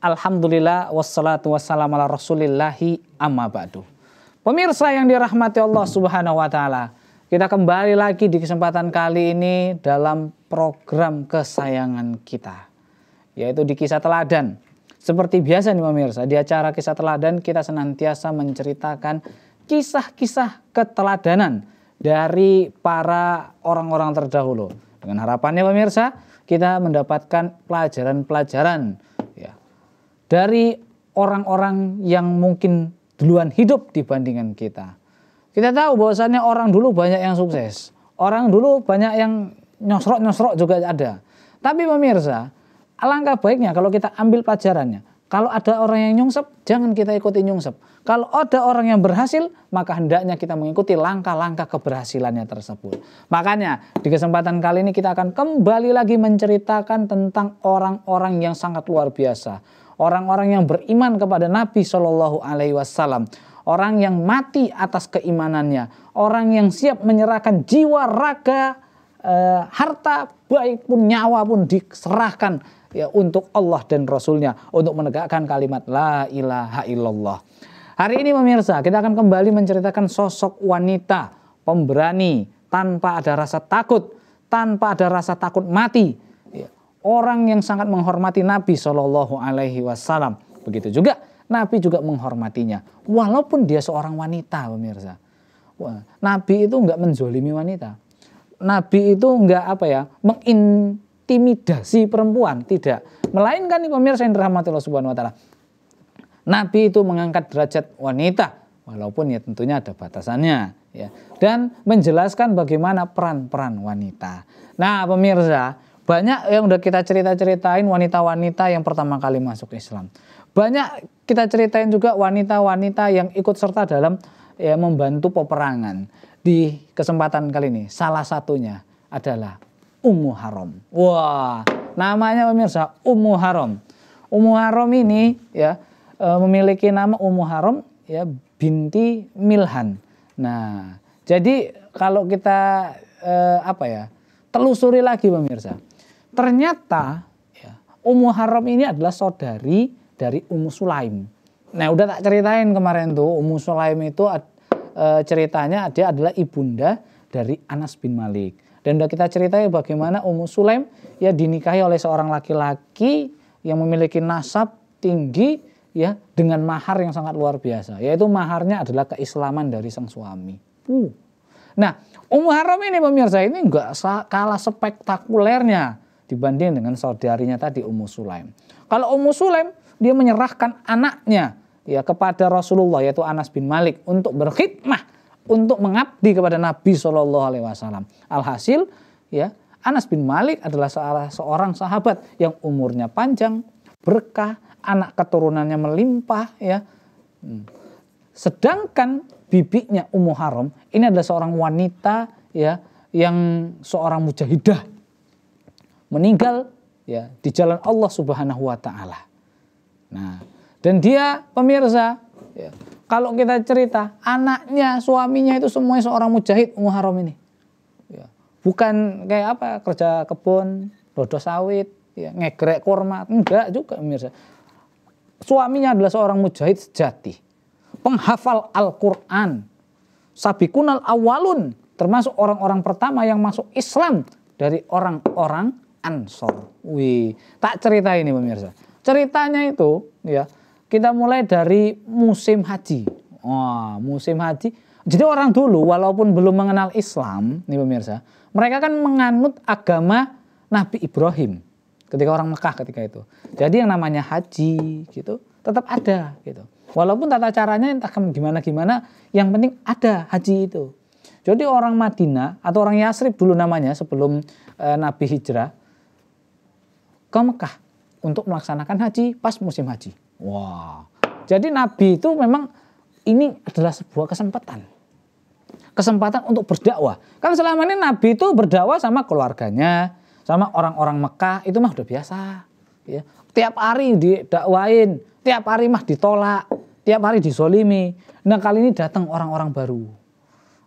Alhamdulillah wassalatu wassalamu ala rasulillahi amma ba'du. Pemirsa yang dirahmati Allah subhanahu wa ta'ala. Kita kembali lagi di kesempatan kali ini dalam program kesayangan kita. Yaitu di kisah teladan. Seperti biasa nih pemirsa, di acara kisah teladan kita senantiasa menceritakan kisah-kisah keteladanan dari para orang-orang terdahulu. Dengan harapannya pemirsa, kita mendapatkan pelajaran-pelajaran dari orang-orang yang mungkin duluan hidup dibandingkan kita. Kita tahu bahwasannya orang dulu banyak yang sukses. Orang dulu banyak yang nyosrok-nyosrok juga ada. Tapi pemirsa, alangkah baiknya kalau kita ambil pelajarannya. Kalau ada orang yang nyungsep, jangan kita ikuti nyungsep. Kalau ada orang yang berhasil, maka hendaknya kita mengikuti langkah-langkah keberhasilannya tersebut. Makanya, di kesempatan kali ini kita akan kembali lagi menceritakan tentang orang-orang yang sangat luar biasa orang-orang yang beriman kepada Nabi Shallallahu Alaihi Wasallam, orang yang mati atas keimanannya, orang yang siap menyerahkan jiwa, raga, e, harta, baik pun nyawa pun diserahkan ya untuk Allah dan Rasulnya untuk menegakkan kalimat La ilaha illallah. Hari ini pemirsa kita akan kembali menceritakan sosok wanita pemberani tanpa ada rasa takut, tanpa ada rasa takut mati, orang yang sangat menghormati Nabi Shallallahu Alaihi Wasallam. Begitu juga Nabi juga menghormatinya, walaupun dia seorang wanita, pemirsa. Nabi itu nggak menzolimi wanita. Nabi itu nggak apa ya mengintimidasi perempuan, tidak. Melainkan nih pemirsa yang dirahmati Allah Subhanahu Wa Taala. Nabi itu mengangkat derajat wanita, walaupun ya tentunya ada batasannya ya dan menjelaskan bagaimana peran-peran wanita. Nah, pemirsa, banyak yang udah kita cerita-ceritain wanita-wanita yang pertama kali masuk Islam. Banyak kita ceritain juga wanita-wanita yang ikut serta dalam ya membantu peperangan. Di kesempatan kali ini salah satunya adalah Ummu Haram. Wah, namanya pemirsa Ummu Haram. Ummu Haram ini ya e, memiliki nama Ummu Haram ya binti Milhan. Nah, jadi kalau kita eh, apa ya? telusuri lagi pemirsa. Ternyata ya, Ummu Haram ini adalah saudari dari Ummu Sulaim. Nah udah tak ceritain kemarin tuh Ummu Sulaim itu e, ceritanya dia adalah ibunda dari Anas bin Malik. Dan udah kita ceritain bagaimana Ummu Sulaim ya dinikahi oleh seorang laki-laki yang memiliki nasab tinggi ya dengan mahar yang sangat luar biasa. Yaitu maharnya adalah keislaman dari sang suami. Uh. Nah Ummu Haram ini pemirsa ini enggak kalah spektakulernya dibanding dengan saudarinya tadi Ummu Sulaim. Kalau Ummu Sulaim dia menyerahkan anaknya ya kepada Rasulullah yaitu Anas bin Malik untuk berkhidmah untuk mengabdi kepada Nabi Shallallahu Alaihi Wasallam. Alhasil ya Anas bin Malik adalah seorang sahabat yang umurnya panjang berkah anak keturunannya melimpah ya. Hmm. Sedangkan bibinya Ummu Haram ini adalah seorang wanita ya yang seorang mujahidah meninggal ya di jalan Allah Subhanahu wa taala. Nah, dan dia pemirsa ya, kalau kita cerita anaknya, suaminya itu semuanya seorang mujahid Muharram ini. Ya, bukan kayak apa kerja kebun, rodo sawit, ya, ngegrek kurma, enggak juga pemirsa. Suaminya adalah seorang mujahid sejati. Penghafal Al-Qur'an. Sabikunal awalun termasuk orang-orang pertama yang masuk Islam dari orang-orang Ansor. Wih, tak cerita ini pemirsa. Ceritanya itu ya, kita mulai dari musim haji. Wah, musim haji. Jadi orang dulu walaupun belum mengenal Islam, nih pemirsa, mereka kan menganut agama Nabi Ibrahim ketika orang Mekah ketika itu. Jadi yang namanya haji gitu tetap ada gitu. Walaupun tata caranya entah gimana-gimana, yang penting ada haji itu. Jadi orang Madinah atau orang Yasrib dulu namanya sebelum e, Nabi hijrah ke Mekah untuk melaksanakan haji pas musim haji. Wah. Wow. Jadi Nabi itu memang ini adalah sebuah kesempatan. Kesempatan untuk berdakwah. Kan selama ini Nabi itu berdakwah sama keluarganya, sama orang-orang Mekah itu mah udah biasa. Ya. Tiap hari didakwain, tiap hari mah ditolak, tiap hari disolimi. Nah kali ini datang orang-orang baru.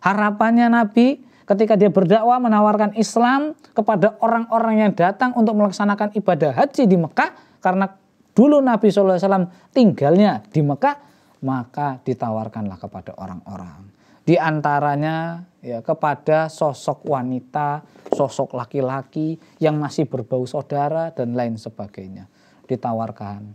Harapannya Nabi ketika dia berdakwah menawarkan Islam kepada orang-orang yang datang untuk melaksanakan ibadah haji di Mekah karena dulu Nabi SAW tinggalnya di Mekah maka ditawarkanlah kepada orang-orang di antaranya ya kepada sosok wanita, sosok laki-laki yang masih berbau saudara dan lain sebagainya ditawarkan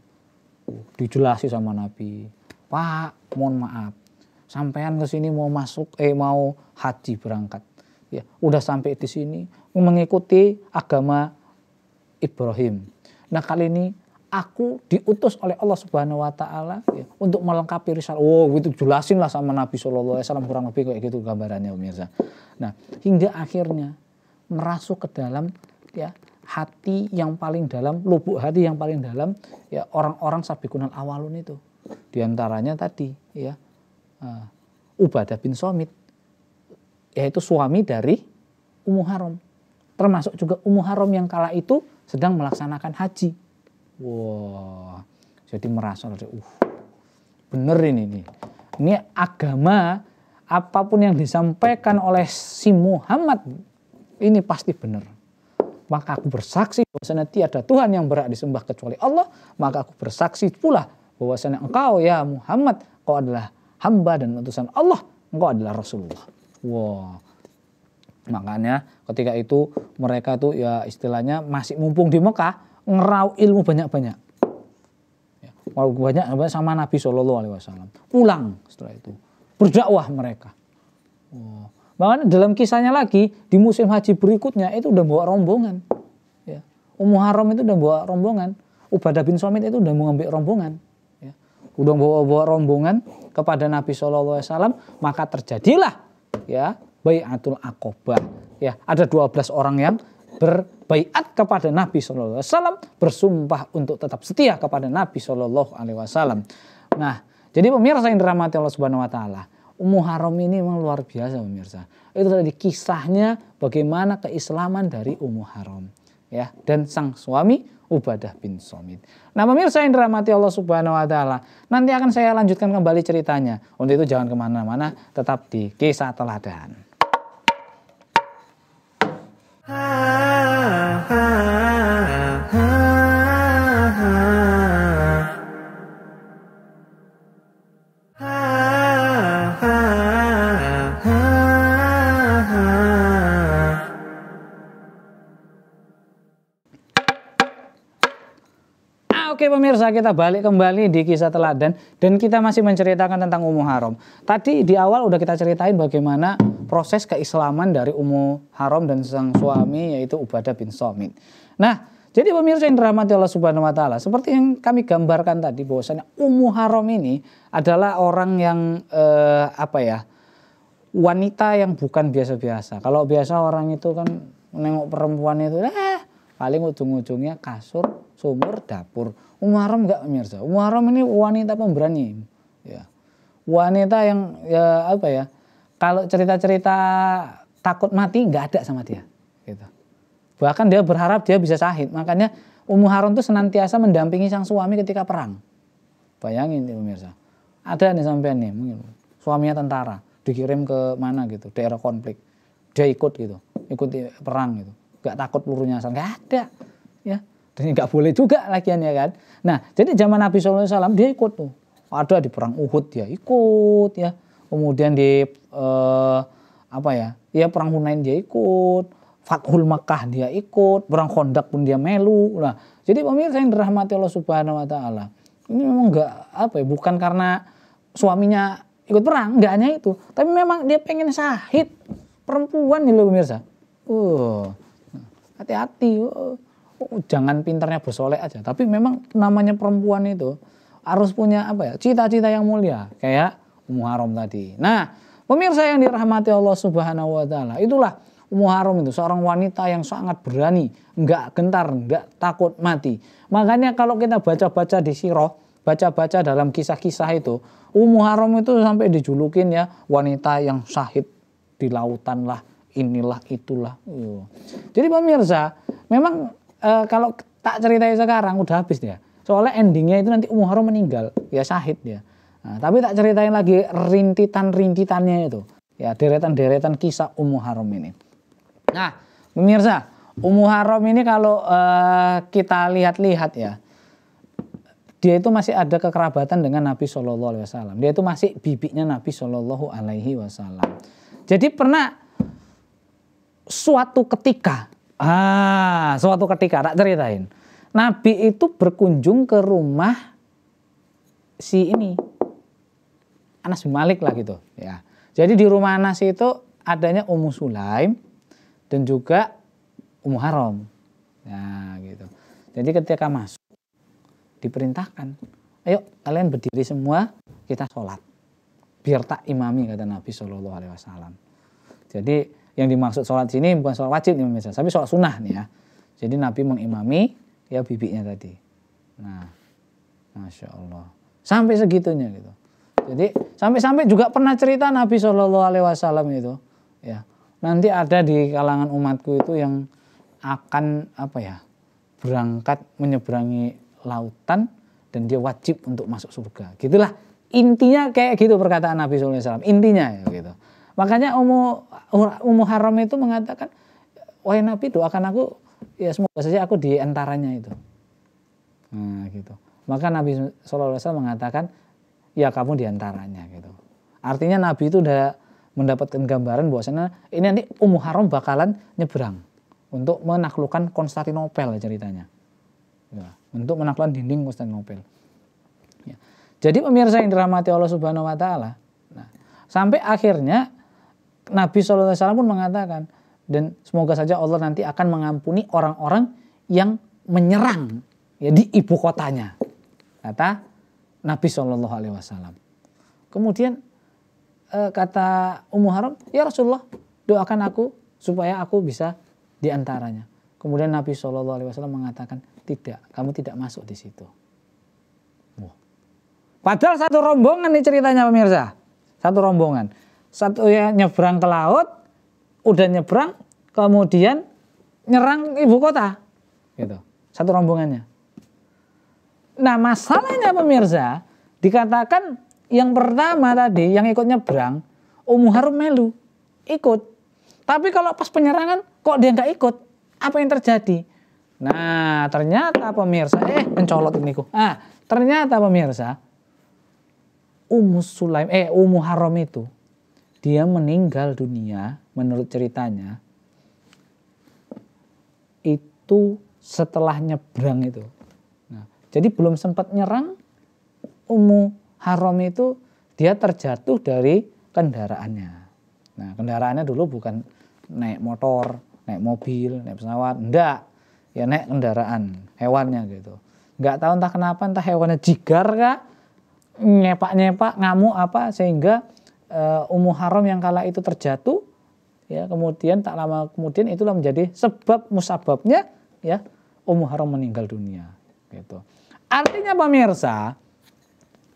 uh, dijelasi sama Nabi Pak mohon maaf sampean ke sini mau masuk eh mau haji berangkat ya udah sampai di sini mengikuti agama Ibrahim. Nah kali ini aku diutus oleh Allah Subhanahu Wa Taala ya, untuk melengkapi risalah. Wow, itu jelasin lah sama Nabi Shallallahu Alaihi Wasallam kurang lebih kayak gitu gambarannya pemirsa. Nah hingga akhirnya merasuk ke dalam ya hati yang paling dalam, lubuk hati yang paling dalam ya orang-orang kunan awalun itu. diantaranya tadi ya uh, Ubadah bin Somit yaitu suami dari Ummu Haram. Termasuk juga Ummu Haram yang kala itu sedang melaksanakan haji. Wah, wow. jadi merasa, uh, bener ini nih. Ini agama apapun yang disampaikan oleh si Muhammad ini pasti benar. Maka aku bersaksi bahwasanya tiada Tuhan yang berhak disembah kecuali Allah. Maka aku bersaksi pula bahwasanya engkau ya Muhammad, kau adalah hamba dan utusan Allah, engkau adalah Rasulullah. Wah. Makanya ketika itu mereka tuh ya istilahnya masih mumpung di Mekah ngerau ilmu banyak-banyak. Ya, banyak sama Nabi Shallallahu Alaihi Wasallam. Pulang setelah itu berdakwah mereka. Wow. Bahkan dalam kisahnya lagi di musim haji berikutnya itu udah bawa rombongan. Ya. Ummu Haram itu udah bawa rombongan. Ubadah bin Somit itu udah mengambil rombongan. Ya. Udah bawa bawa rombongan kepada Nabi Shallallahu Alaihi Wasallam maka terjadilah ya bayatul akobah ya ada 12 orang yang berbayat kepada Nabi Shallallahu Alaihi Wasallam bersumpah untuk tetap setia kepada Nabi Shallallahu Alaihi Wasallam nah jadi pemirsa yang dirahmati Allah Subhanahu Wa Taala Ummu Haram ini memang luar biasa pemirsa. Itu tadi kisahnya bagaimana keislaman dari Ummu Haram ya dan sang suami Ubadah bin Somit. Nah pemirsa yang dirahmati Allah subhanahu wa ta'ala. Nanti akan saya lanjutkan kembali ceritanya. Untuk itu jangan kemana-mana tetap di kisah teladan. Oke pemirsa kita balik kembali di kisah teladan dan kita masih menceritakan tentang Ummu Haram. Tadi di awal udah kita ceritain bagaimana proses keislaman dari Ummu Haram dan sang suami yaitu Ubadah bin Somit. Nah jadi pemirsa yang dirahmati Allah Subhanahu wa taala, seperti yang kami gambarkan tadi bahwasanya Ummu Haram ini adalah orang yang eh, apa ya? wanita yang bukan biasa-biasa. Kalau biasa orang itu kan nengok perempuan itu eh, paling ujung-ujungnya kasur sumur dapur. Umarom enggak pemirsa? Umarom ini wanita pemberani. Ya. Wanita yang ya apa ya? Kalau cerita-cerita takut mati nggak ada sama dia. Gitu. Bahkan dia berharap dia bisa sahid Makanya Ummu Harun tuh senantiasa mendampingi sang suami ketika perang. Bayangin nih pemirsa. Ada nih sampean nih mungkin suaminya tentara dikirim ke mana gitu daerah konflik dia ikut gitu ikuti perang gitu gak takut pelurunya asal gak ada ya ini nggak boleh juga lagian ya kan. Nah, jadi zaman Nabi SAW dia ikut tuh. Ada di perang Uhud dia ikut ya. Kemudian di eh, apa ya? Ya perang Hunain dia ikut. Fathul Makkah dia ikut, perang Khandaq pun dia melu. Nah, jadi pemirsa yang dirahmati Allah Subhanahu wa taala. Ini memang enggak apa ya, bukan karena suaminya ikut perang, enggak hanya itu, tapi memang dia pengen sahid Perempuan nih loh pemirsa. Uh, hati-hati. Uh. Uh, jangan pinternya bersolek aja tapi memang namanya perempuan itu harus punya apa ya cita-cita yang mulia kayak Ummu Haram tadi nah pemirsa yang dirahmati Allah Subhanahu wa taala itulah Ummu Haram itu seorang wanita yang sangat berani, nggak gentar, nggak takut mati. Makanya kalau kita baca-baca di Sirah, baca-baca dalam kisah-kisah itu, Ummu Haram itu sampai dijulukin ya wanita yang syahid di lautan lah, inilah itulah. Iya. Jadi pemirsa, memang uh, kalau tak ceritain sekarang udah habis dia. Soalnya endingnya itu nanti Harum meninggal, ya syahid dia. Nah, tapi tak ceritain lagi rintitan-rintitannya itu. Ya deretan-deretan kisah Harum ini. Nah, pemirsa, Harum ini kalau uh, kita lihat-lihat ya, dia itu masih ada kekerabatan dengan Nabi Shallallahu Alaihi Wasallam. Dia itu masih bibinya Nabi Shallallahu Alaihi Wasallam. Jadi pernah suatu ketika Ah, suatu ketika tak ceritain. Nabi itu berkunjung ke rumah si ini Anas bin Malik lah gitu ya. Jadi di rumah Anas itu adanya Ummu Sulaim dan juga Ummu Haram. ya gitu. Jadi ketika masuk diperintahkan, ayo kalian berdiri semua kita sholat biar tak imami kata Nabi Shallallahu Alaihi Wasallam. Jadi yang dimaksud sholat sini bukan sholat wajib nih misalnya, tapi sholat sunnah nih ya. Jadi Nabi mengimami ya bibinya tadi. Nah, masya Allah. Sampai segitunya gitu. Jadi sampai-sampai juga pernah cerita Nabi Shallallahu Alaihi Wasallam itu, ya nanti ada di kalangan umatku itu yang akan apa ya berangkat menyeberangi lautan dan dia wajib untuk masuk surga. Gitulah intinya kayak gitu perkataan Nabi Shallallahu Alaihi Wasallam. Intinya ya gitu. Makanya Ummu Ummu Haram itu mengatakan, "Wahai Nabi, akan aku ya semoga saja aku di antaranya itu." Nah, gitu. Maka Nabi SAW mengatakan, "Ya kamu di antaranya." gitu. Artinya Nabi itu udah mendapatkan gambaran bahwasanya ini nanti Ummu Haram bakalan nyebrang untuk menaklukkan Konstantinopel ceritanya. Ya, untuk menaklukkan dinding Konstantinopel. Ya. Jadi pemirsa yang dirahmati Allah Subhanahu wa taala, nah, sampai akhirnya Nabi SAW pun mengatakan, dan semoga saja Allah nanti akan mengampuni orang-orang yang menyerang ya di ibu kotanya. Kata Nabi Shallallahu Alaihi Wasallam. Kemudian eh, kata Ummu Haram, ya Rasulullah doakan aku supaya aku bisa diantaranya. Kemudian Nabi Shallallahu Alaihi Wasallam mengatakan, tidak, kamu tidak masuk di situ. Padahal satu rombongan nih ceritanya pemirsa, satu rombongan satu ya nyebrang ke laut, udah nyebrang, kemudian nyerang ibu kota, gitu. Satu rombongannya. Nah masalahnya pemirsa, dikatakan yang pertama tadi yang ikut nyebrang, Umu Harum melu ikut. Tapi kalau pas penyerangan kok dia nggak ikut, apa yang terjadi? Nah ternyata pemirsa, eh mencolot ini kok. Ah ternyata pemirsa, Umu Sulaim, eh Umu Haram itu dia meninggal dunia menurut ceritanya itu setelah nyebrang itu. Nah, jadi belum sempat nyerang Umu Haram itu dia terjatuh dari kendaraannya. Nah, kendaraannya dulu bukan naik motor, naik mobil, naik pesawat, enggak. Ya naik kendaraan, hewannya gitu. Enggak tahu entah kenapa entah hewannya jigar kah, nyepak-nyepak, ngamuk apa sehingga Eh, Ummu Haram yang kala itu terjatuh ya kemudian tak lama kemudian itulah menjadi sebab musababnya ya Ummu Haram meninggal dunia gitu. Artinya pemirsa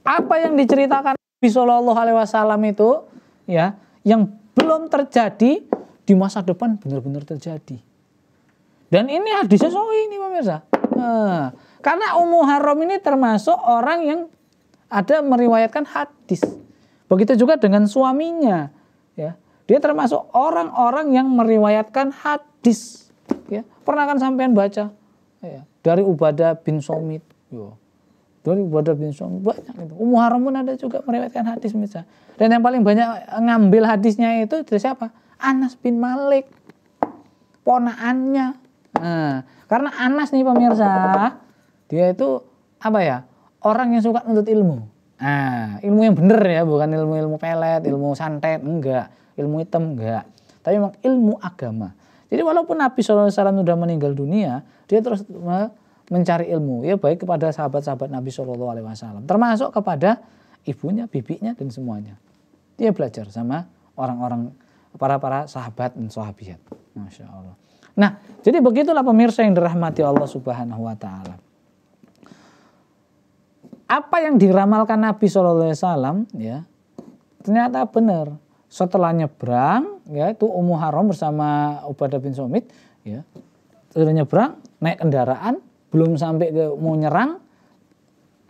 apa yang diceritakan Nabi Shallallahu alaihi wasallam itu ya yang belum terjadi di masa depan benar-benar terjadi. Dan ini hadisnya so ini pemirsa. Nah, karena Ummu Haram ini termasuk orang yang ada meriwayatkan hadis Begitu juga dengan suaminya, ya. Dia termasuk orang-orang yang meriwayatkan hadis, ya. Pernah kan sampean baca ya. dari Ubadah bin Somit, ya. Dari Ubadah bin Somit banyak itu. Ummu Haram pun ada juga meriwayatkan hadis misalnya. Dan yang paling banyak ngambil hadisnya itu dari siapa? Anas bin Malik. Ponaannya. Nah, karena Anas nih pemirsa, dia itu apa ya? Orang yang suka nuntut ilmu. Nah, ilmu yang benar ya, bukan ilmu-ilmu pelet, hmm. ilmu santet, enggak. Ilmu hitam, enggak. Tapi memang ilmu agama. Jadi walaupun Nabi SAW sudah meninggal dunia, dia terus mencari ilmu. Ya baik kepada sahabat-sahabat Nabi SAW. Termasuk kepada ibunya, bibinya, dan semuanya. Dia belajar sama orang-orang, para-para sahabat dan sahabiat. Masya Allah. Nah, jadi begitulah pemirsa yang dirahmati Allah Subhanahu wa Ta'ala apa yang diramalkan Nabi Shallallahu Alaihi Wasallam ya ternyata benar setelah nyebrang ya itu Ummu Haram bersama Ubadah bin Somit ya setelah nyebrang naik kendaraan belum sampai ke mau nyerang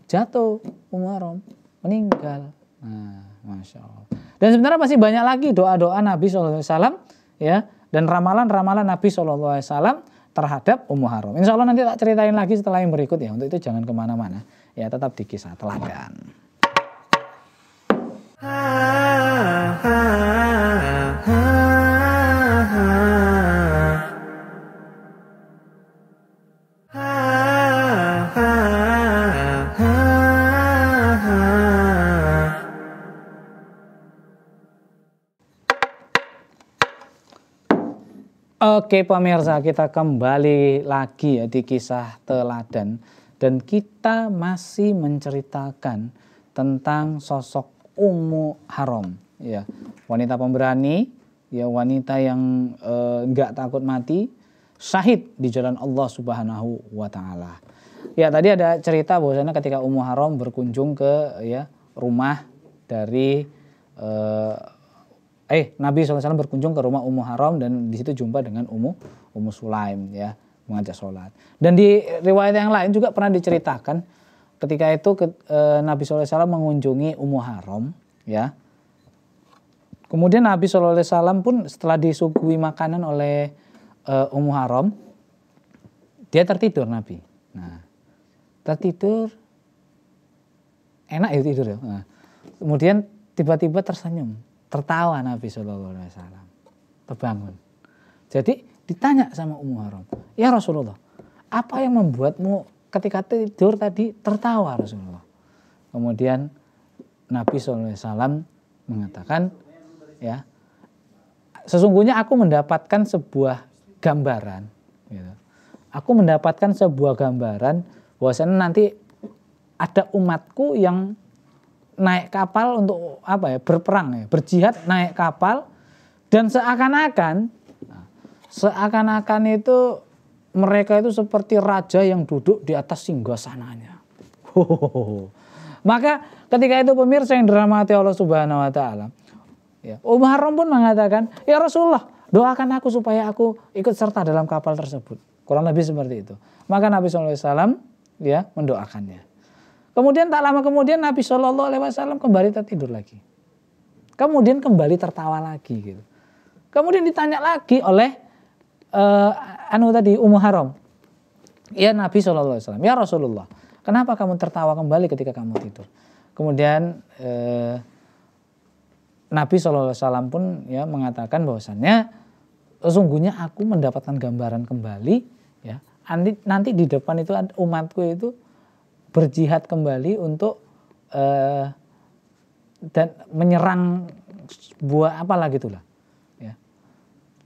jatuh Ummu Haram meninggal nah masya Allah dan sebenarnya masih banyak lagi doa-doa Nabi Alaihi Wasallam ya dan ramalan-ramalan Nabi Alaihi Wasallam terhadap Ummu Haram. Insya Allah nanti tak ceritain lagi setelah yang berikut ya. Untuk itu jangan kemana-mana. Ya tetap di kisah teladan. Oke pemirsa, kita kembali lagi ya di kisah teladan dan kita masih menceritakan tentang sosok Ummu Haram ya, wanita pemberani, ya wanita yang eh, nggak e, takut mati, syahid di jalan Allah Subhanahu wa taala. Ya, tadi ada cerita bahwasanya ketika Ummu Haram berkunjung ke ya rumah dari e, eh Nabi SAW berkunjung ke rumah Ummu Haram dan di situ jumpa dengan Ummu Ummu Sulaim ya mengajak sholat. Dan di riwayat yang lain juga pernah diceritakan ketika itu ke, e, Nabi SAW mengunjungi Ummu Haram ya. Kemudian Nabi SAW pun setelah disuguhi makanan oleh e, Ummu Haram dia tertidur Nabi. Nah, tertidur enak ya tidur ya. Nah, kemudian tiba-tiba tersenyum tertawa Nabi Shallallahu Alaihi Wasallam terbangun. Jadi ditanya sama Ummu Haram, ya Rasulullah, apa yang membuatmu ketika tidur tadi tertawa Rasulullah? Kemudian Nabi Shallallahu Alaihi Wasallam mengatakan, ya sesungguhnya aku mendapatkan sebuah gambaran, gitu. aku mendapatkan sebuah gambaran bahwasanya nanti ada umatku yang naik kapal untuk apa ya berperang ya berjihad naik kapal dan seakan-akan seakan-akan itu mereka itu seperti raja yang duduk di atas singgasananya. Maka ketika itu pemirsa yang dirahmati Allah Subhanahu wa taala. Ya, Umar pun mengatakan, "Ya Rasulullah, doakan aku supaya aku ikut serta dalam kapal tersebut." Kurang lebih seperti itu. Maka Nabi SAW ya mendoakannya. Kemudian tak lama kemudian Nabi Shallallahu Alaihi Wasallam kembali tertidur lagi. Kemudian kembali tertawa lagi gitu. Kemudian ditanya lagi oleh uh, anu tadi Ummu Haram. Ya Nabi Shallallahu Alaihi Wasallam, ya Rasulullah, kenapa kamu tertawa kembali ketika kamu tidur? Kemudian uh, Nabi Shallallahu Alaihi Wasallam pun ya mengatakan bahwasannya sesungguhnya aku mendapatkan gambaran kembali ya nanti nanti di depan itu umatku itu berjihad kembali untuk uh, dan menyerang buah apalah gitulah ya.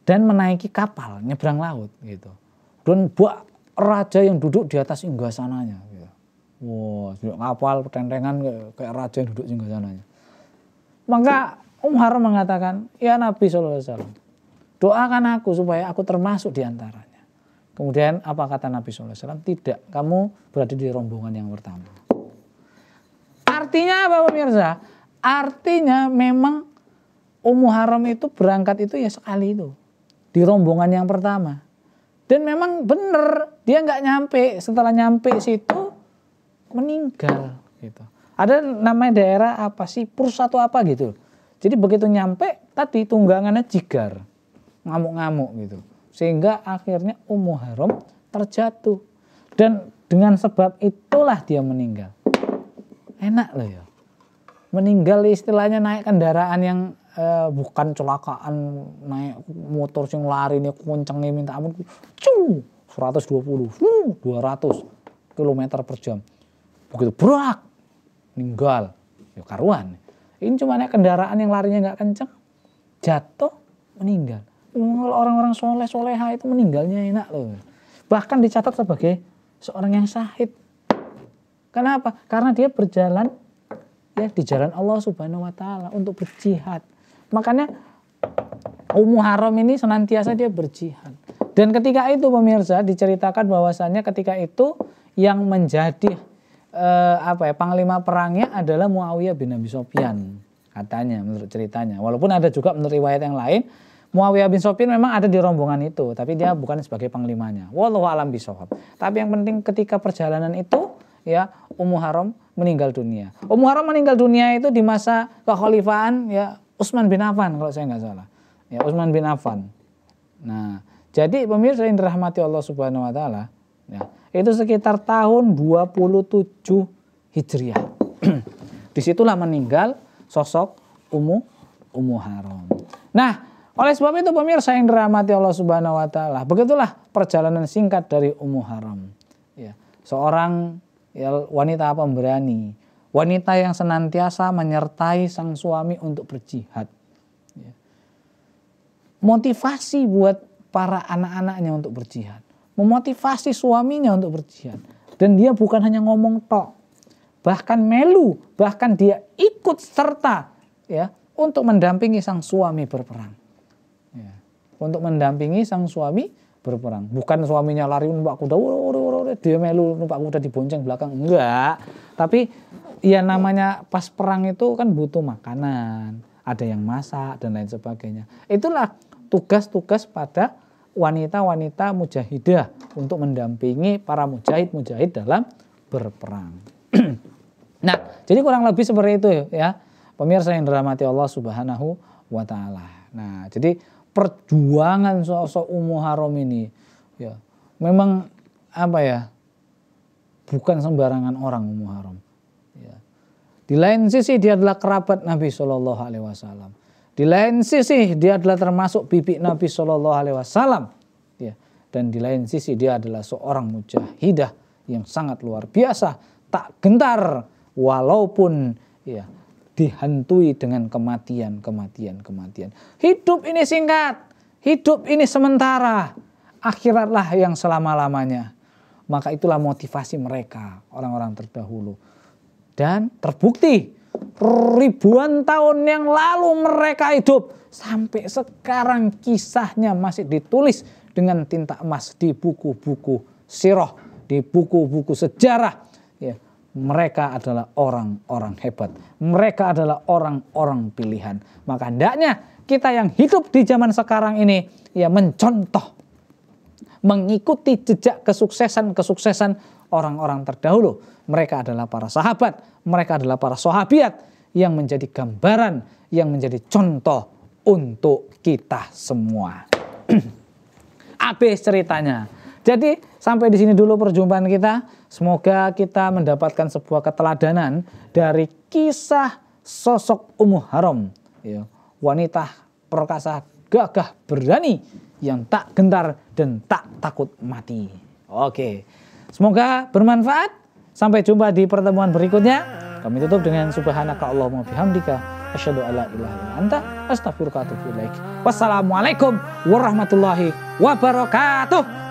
dan menaiki kapal nyebrang laut gitu dan buah raja yang duduk di atas singgah sananya gitu. wah wow, kapal pertentangan kayak raja yang duduk di singgah sananya maka Umar mengatakan ya Nabi Shallallahu Alaihi Wasallam, doakan aku supaya aku termasuk diantara. Kemudian apa kata Nabi SAW? Tidak, kamu berada di rombongan yang pertama. Artinya apa pemirsa? Artinya memang Ummu Haram itu berangkat itu ya sekali itu. Di rombongan yang pertama. Dan memang benar dia nggak nyampe. Setelah nyampe situ meninggal gitu. Ada namanya daerah apa sih? Pursa atau apa gitu. Jadi begitu nyampe tadi tunggangannya jigar. Ngamuk-ngamuk gitu. Sehingga akhirnya Ummu Harum terjatuh. Dan dengan sebab itulah dia meninggal. Enak loh ya. Meninggal istilahnya naik kendaraan yang eh, bukan celakaan naik motor sing lari nih nih minta ampun cung 120 200 km per jam begitu berak meninggal ya karuan ini cuma naik kendaraan yang larinya nggak kenceng jatuh meninggal kalau orang-orang soleh soleha itu meninggalnya enak loh. Bahkan dicatat sebagai seorang yang syahid. Kenapa? Karena dia berjalan ya di jalan Allah Subhanahu wa taala untuk berjihad. Makanya Ummu Haram ini senantiasa dia berjihad. Dan ketika itu pemirsa diceritakan bahwasannya ketika itu yang menjadi eh, apa ya panglima perangnya adalah Muawiyah bin Abi Sofyan katanya menurut ceritanya. Walaupun ada juga menurut riwayat yang lain Muawiyah bin Sofyan memang ada di rombongan itu, tapi dia bukan sebagai panglimanya. Wallahu alam bisawab. Tapi yang penting ketika perjalanan itu ya Ummu Haram meninggal dunia. Ummu Haram meninggal dunia itu di masa kekhalifahan ya Utsman bin Affan kalau saya nggak salah. Ya Utsman bin Affan. Nah, jadi pemirsa yang dirahmati Allah Subhanahu wa taala, ya, itu sekitar tahun 27 Hijriah. Disitulah meninggal sosok Ummu Ummu Haram. Nah, oleh sebab itu pemirsa yang dirahmati Allah Subhanahu wa taala, begitulah perjalanan singkat dari Ummu Haram. Ya, seorang ya, wanita pemberani, wanita yang senantiasa menyertai sang suami untuk berjihad. Ya. Motivasi buat para anak-anaknya untuk berjihad, memotivasi suaminya untuk berjihad. Dan dia bukan hanya ngomong tok, bahkan melu, bahkan dia ikut serta ya untuk mendampingi sang suami berperang untuk mendampingi sang suami berperang. Bukan suaminya lari numpak kuda, dia melu numpak kuda dibonceng belakang. Enggak. Tapi ya namanya pas perang itu kan butuh makanan, ada yang masak dan lain sebagainya. Itulah tugas-tugas pada wanita-wanita mujahidah untuk mendampingi para mujahid-mujahid dalam berperang. nah, jadi kurang lebih seperti itu ya, pemirsa yang dirahmati Allah Subhanahu wa taala. Nah, jadi perjuangan sosok Ummu Haram ini ya memang apa ya bukan sembarangan orang Ummu Haram ya. di lain sisi dia adalah kerabat Nabi Shallallahu Alaihi Wasallam di lain sisi dia adalah termasuk bibi Nabi Shallallahu Alaihi Wasallam ya dan di lain sisi dia adalah seorang mujahidah yang sangat luar biasa tak gentar walaupun ya dihantui dengan kematian, kematian, kematian. Hidup ini singkat, hidup ini sementara, akhiratlah yang selama-lamanya. Maka itulah motivasi mereka, orang-orang terdahulu. Dan terbukti ribuan tahun yang lalu mereka hidup. Sampai sekarang kisahnya masih ditulis dengan tinta emas di buku-buku siroh, di buku-buku sejarah, mereka adalah orang-orang hebat. Mereka adalah orang-orang pilihan. Maka hendaknya kita yang hidup di zaman sekarang ini ya mencontoh mengikuti jejak kesuksesan-kesuksesan orang-orang terdahulu. Mereka adalah para sahabat, mereka adalah para sahabiat yang menjadi gambaran, yang menjadi contoh untuk kita semua. Habis ceritanya. Jadi sampai di sini dulu perjumpaan kita. Semoga kita mendapatkan sebuah keteladanan dari kisah sosok Ummu Haram. Ya, wanita perkasa gagah berani yang tak gentar dan tak takut mati. Oke, semoga bermanfaat. Sampai jumpa di pertemuan berikutnya. Kami tutup dengan subhanaka Allahumma bihamdika asyhadu alla ilaha illa anta astaghfiruka wa atubu Wassalamualaikum warahmatullahi wabarakatuh.